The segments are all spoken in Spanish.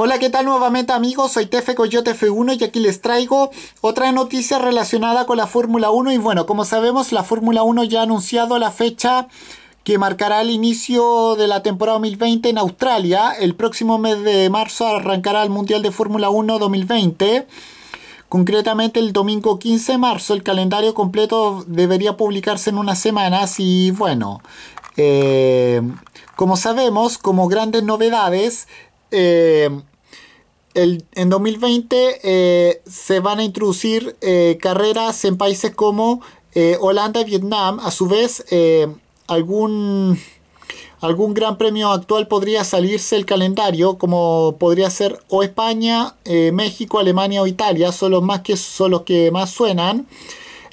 Hola, ¿qué tal nuevamente amigos? Soy Tefe Coyote F1 y aquí les traigo otra noticia relacionada con la Fórmula 1 y bueno, como sabemos la Fórmula 1 ya ha anunciado la fecha que marcará el inicio de la temporada 2020 en Australia. El próximo mes de marzo arrancará el Mundial de Fórmula 1 2020. Concretamente el domingo 15 de marzo el calendario completo debería publicarse en unas semanas y bueno, eh, como sabemos, como grandes novedades, eh, en 2020 eh, se van a introducir eh, carreras en países como eh, Holanda y Vietnam. A su vez, algún, algún gran premio actual podría salirse el calendario, como podría ser o España, México, Alemania o Italia. Son los, más que, que más suenan.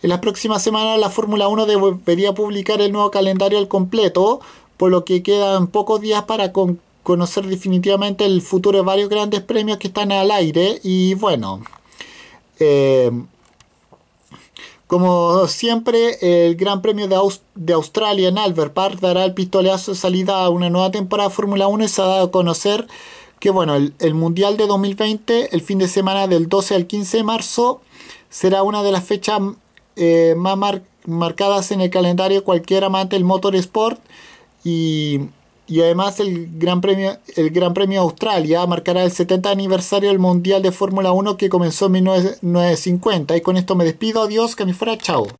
En las próximas semanas la Fórmula 1 debería publicar el nuevo calendario al completo, por lo que quedan pocos días para concluir conocer definitivamente el futuro de varios grandes premios que están al aire. Y bueno, eh, como siempre, el Gran Premio de, Australia en Albert Park dará el pistoleazo de salida a una nueva temporada de Fórmula 1 se ha dado a conocer que bueno, el, Mundial de 2020, el fin de semana del 12 al 15 de marzo, será una de las fechas eh, más marcadas en el calendario cualquier amante del motorsport y y además el Gran Premio, el Gran Premio Australia marcará el 70 aniversario del Mundial de Fórmula 1 que comenzó en 1950. Y con esto me despido, adiós, que me fuera, chao.